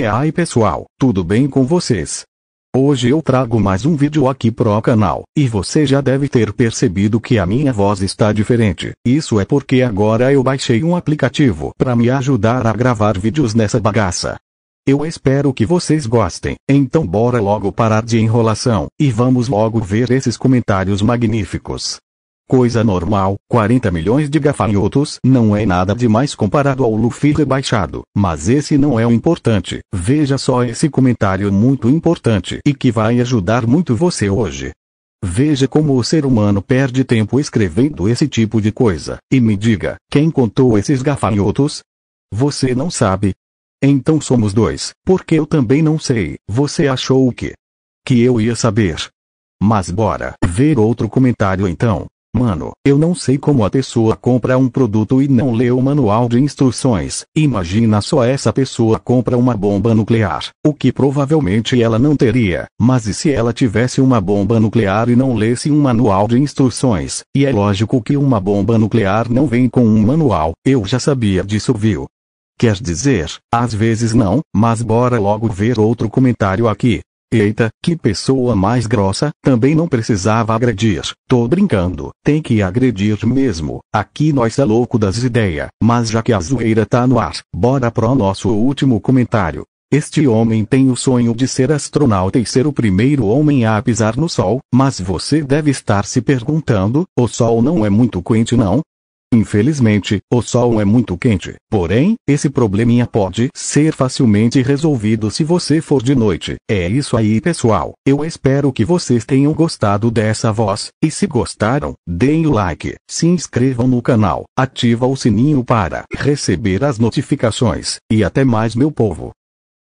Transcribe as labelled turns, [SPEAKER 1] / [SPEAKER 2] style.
[SPEAKER 1] E é, aí pessoal, tudo bem com vocês? Hoje eu trago mais um vídeo aqui pro canal, e você já deve ter percebido que a minha voz está diferente. Isso é porque agora eu baixei um aplicativo para me ajudar a gravar vídeos nessa bagaça. Eu espero que vocês gostem, então bora logo parar de enrolação, e vamos logo ver esses comentários magníficos coisa normal, 40 milhões de gafanhotos não é nada demais comparado ao Luffy rebaixado, mas esse não é o importante. Veja só esse comentário muito importante e que vai ajudar muito você hoje. Veja como o ser humano perde tempo escrevendo esse tipo de coisa, e me diga, quem contou esses gafanhotos? Você não sabe? Então somos dois, porque eu também não sei, você achou o que? Que eu ia saber. Mas bora ver outro comentário então. Mano, eu não sei como a pessoa compra um produto e não lê o manual de instruções. Imagina só essa pessoa compra uma bomba nuclear, o que provavelmente ela não teria. Mas e se ela tivesse uma bomba nuclear e não lesse um manual de instruções? E é lógico que uma bomba nuclear não vem com um manual. Eu já sabia disso, viu? Quer dizer, às vezes não, mas bora logo ver outro comentário aqui. Eita, que pessoa mais grossa, também não precisava agredir. Tô brincando, tem que agredir mesmo. Aqui nós é louco das ideias, mas já que a zoeira tá no ar, bora pro nosso último comentário. Este homem tem o sonho de ser astronauta e ser o primeiro homem a pisar no Sol, mas você deve estar se perguntando, o Sol não é muito quente não? Infelizmente, o sol é muito quente. Porém, esse probleminha pode ser facilmente resolvido se você for de noite. É isso aí, pessoal. Eu espero que vocês tenham gostado dessa voz. E se gostaram, deem o like, se inscrevam no canal, ativa o sininho para receber as notificações. E até mais, meu povo.